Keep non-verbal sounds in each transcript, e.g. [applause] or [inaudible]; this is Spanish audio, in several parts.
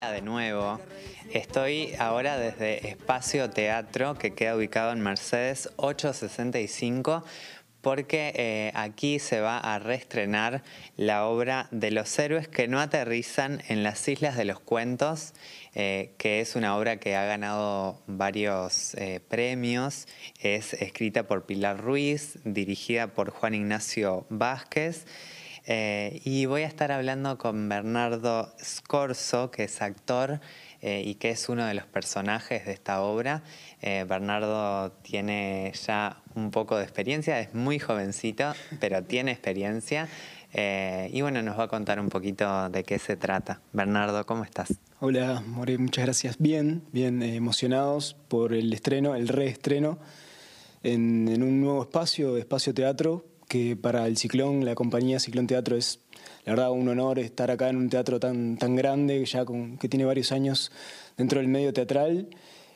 De nuevo, estoy ahora desde Espacio Teatro que queda ubicado en Mercedes 865 porque eh, aquí se va a reestrenar la obra de los héroes que no aterrizan en las Islas de los Cuentos, eh, que es una obra que ha ganado varios eh, premios. Es escrita por Pilar Ruiz, dirigida por Juan Ignacio Vázquez. Eh, y voy a estar hablando con Bernardo Scorso, que es actor eh, y que es uno de los personajes de esta obra. Eh, Bernardo tiene ya un poco de experiencia, es muy jovencito, pero tiene experiencia. y bueno, nos va a contar un poquito de qué se trata. Bernardo, ¿cómo estás? Hola, More, muchas gracias. Bien, bien emocionados por el estreno, el reestreno en un nuevo espacio, Espacio Teatro, que para el Ciclón, la compañía Ciclón Teatro, es la verdad un honor estar acá en un teatro tan, tan grande, ya que tiene varios años dentro del medio teatral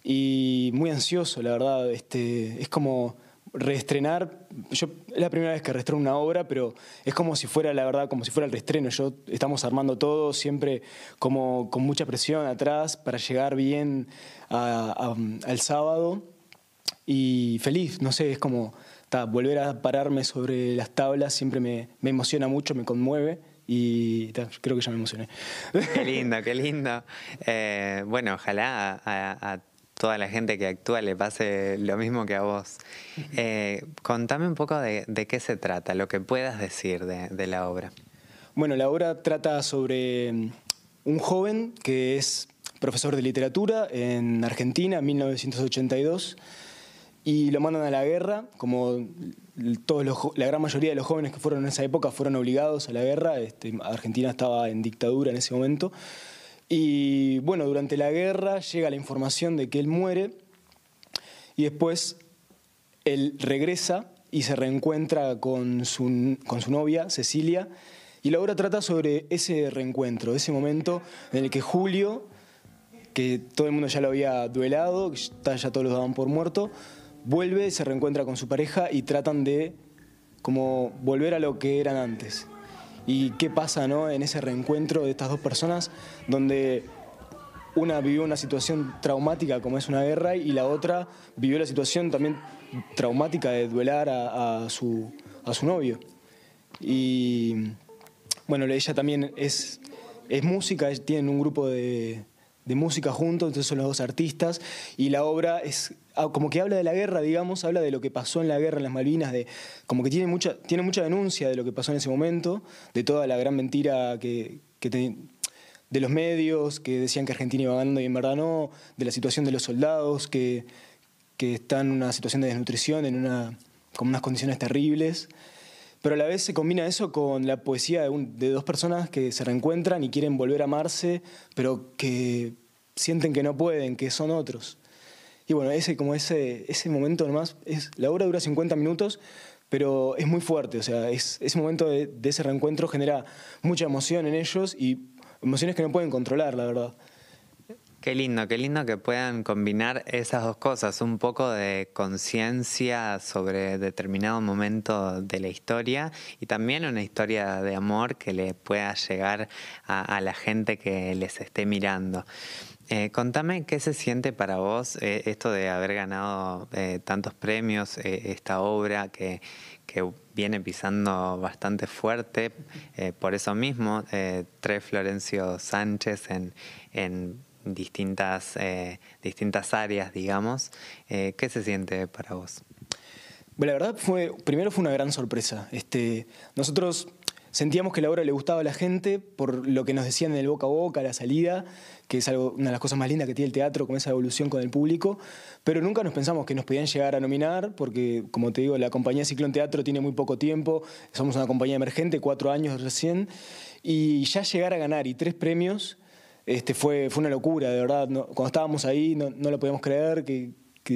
y muy ansioso, la verdad. Este, es como reestrenar, yo es la primera vez que reestreno una obra, pero es como si fuera, la verdad, como si fuera el reestreno. Yo estamos armando todo siempre como con mucha presión atrás para llegar bien al sábado y feliz, no sé, es como volver a pararme sobre las tablas siempre me, emociona mucho, me conmueve y creo que ya me emocioné. Qué [laughs] lindo, qué lindo. Eh, bueno, ojalá a, toda la gente que actúa le pase lo mismo que a vos. Eh, contame un poco de, qué se trata, lo que puedas decir de, de la obra. Bueno, la obra trata sobre mm, un joven que es profesor de literatura en Argentina, en 1982 y lo mandan a la guerra, como todos los, la gran mayoría de los jóvenes que fueron en esa época fueron obligados a la guerra, este, Argentina estaba en dictadura en ese momento, y bueno, durante la guerra llega la información de que él muere, y después él regresa y se reencuentra con su, con su novia, Cecilia, y la obra trata sobre ese reencuentro, ese momento en el que Julio, que todo el mundo ya lo había duelado, ya, ya todos lo daban por muerto, vuelve, se reencuentra con su pareja y tratan de como volver a lo que eran antes. Y qué pasa ¿no? en ese reencuentro de estas dos personas donde una vivió una situación traumática como es una guerra y la otra vivió la situación también traumática de duelar a, su, novio. Y bueno, ella también es, es música, tienen un grupo de, de música juntos, entonces son los dos artistas, y la obra es ah, como que habla de la guerra, digamos, habla de lo que pasó en la guerra en las Malvinas, de como que tiene mucha, tiene mucha denuncia de lo que pasó en ese momento, de toda la gran mentira que, de los medios que decían que Argentina iba ganando y en verdad no, de la situación de los soldados que, están en una situación de desnutrición, en con unas condiciones terribles pero a la vez se combina eso con la poesía de, dos personas que se reencuentran y quieren volver a amarse, pero que sienten que no pueden, que son otros. Y bueno, ese, como ese, ese momento nomás, es, la obra dura 50 minutos, pero es muy fuerte, o sea, ese momento de ese reencuentro genera mucha emoción en ellos y emociones que no pueden controlar, la verdad. Qué lindo, qué lindo que puedan combinar esas dos cosas, un poco de conciencia sobre determinado momento de la historia y también una historia de amor que le pueda llegar a, la gente que les esté mirando. Eh, contame qué se siente para vos eh, esto de haber ganado eh, tantos premios, esta obra que, viene pisando bastante fuerte, por eso mismo, tres Florencio Sánchez en distintas, eh, distintas áreas, digamos. Eh, ¿Qué se siente para vos? Bueno, la verdad fue, primero fue una gran sorpresa. Este, nosotros sentíamos que la obra le gustaba a la gente por lo que nos decían en el boca a boca, la salida, que es algo, una de las cosas más lindas que tiene el teatro, con esa evolución con el público, pero nunca nos pensamos que nos podían llegar a nominar, porque como te digo, la compañía Ciclón Teatro tiene muy poco tiempo, somos una compañía emergente, cuatro años recién, y ya llegar a ganar y tres premios este, fue, una locura, de verdad. cuando estábamos ahí no, lo podíamos creer, que,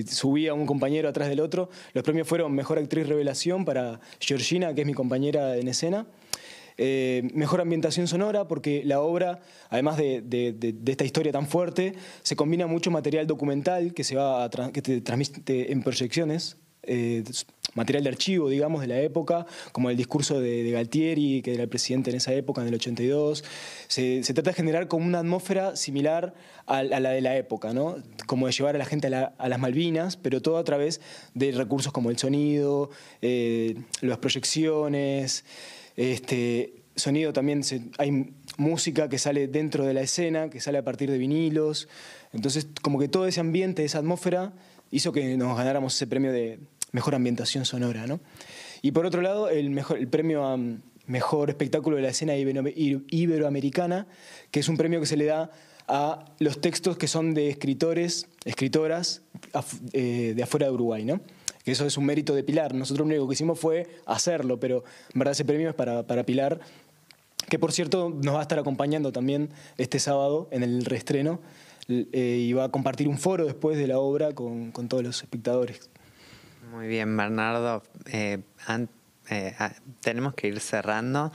subía un compañero atrás del otro. Los premios fueron Mejor Actriz Revelación para Georgina, que es mi compañera en escena. Eh, mejor ambientación sonora, porque la obra, además de, esta historia tan fuerte, se combina mucho material documental que se va que transmite en proyecciones eh, material de archivo, digamos, de la época, como el discurso de, Galtieri, que era el presidente en esa época, en el 82. Se, trata de generar como una atmósfera similar a, la de la época, ¿no? Como de llevar a la gente a, las Malvinas, pero todo a través de recursos como el sonido, eh, las proyecciones, este, sonido también, hay música que sale dentro de la escena, que sale a partir de vinilos. Entonces, como que todo ese ambiente, esa atmósfera, hizo que nos ganáramos ese premio de, mejor ambientación sonora. ¿no? Y por otro lado, el, mejor, el premio a mm, mejor espectáculo de la escena iberoamericana, que es un premio que se le da a los textos que son de escritores, escritoras eh, de afuera de Uruguay, ¿no? Que eso es un mérito de Pilar. Nosotros lo único que hicimos fue hacerlo, pero en verdad ese premio es para, Pilar, que por cierto nos va a estar acompañando también este sábado en el reestreno eh, y va a compartir un foro después de la obra con, con todos los espectadores. Muy bien, Bernardo. Eh, eh, tenemos que ir cerrando,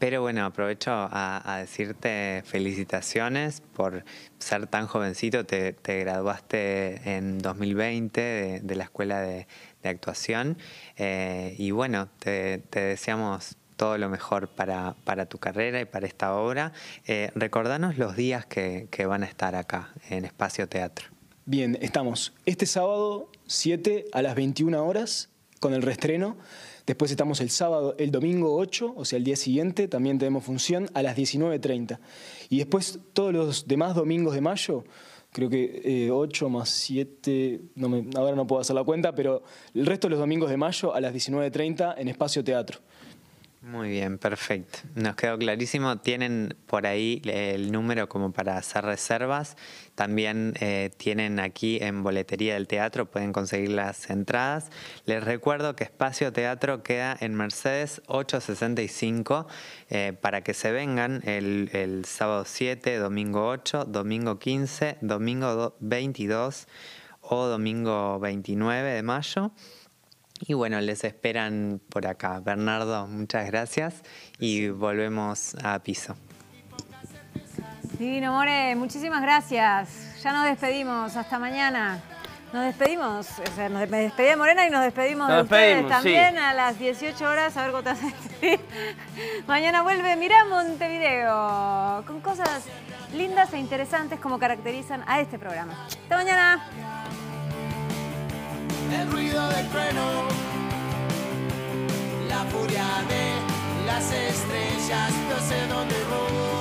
pero bueno, aprovecho a, decirte felicitaciones por ser tan jovencito. Te, graduaste en 2020 de, la Escuela de, Actuación eh, y bueno, te, deseamos todo lo mejor para, tu carrera y para esta obra. recordanos los días que van a estar acá en Espacio Teatro. Bien, estamos este sábado 7 a las 21 horas con el restreno. Después estamos el sábado, el domingo 8, o sea, el día siguiente, también tenemos función a las 19.30. Y después todos los demás domingos de mayo, creo que 8 eh, más 7, ahora no puedo hacer la cuenta, pero el resto de los domingos de mayo a las 19.30 en Espacio Teatro. Muy bien, perfecto. Nos quedó clarísimo. Tienen por ahí eh, el número como para hacer reservas. También eh, tienen aquí en Boletería del Teatro, pueden conseguir las entradas. Les recuerdo que Espacio Teatro queda en Mercedes 865 eh, para que se vengan el, el, sábado 7, domingo 8, domingo 15, domingo 22 o domingo 29 de mayo. Y bueno, les esperan por acá. Bernardo, muchas gracias y volvemos a piso. Divino More, muchísimas gracias. Ya nos despedimos, hasta mañana. Nos despedimos, me despedí de Morena y nos despedimos de ustedes también a las 18 horas, a ver [laughs] mañana vuelve Mirá Montevideo, con cosas lindas e interesantes como caracterizan a este programa. Hasta mañana el ruido del trueno, la furia de las estrellas, no sé dónde voy.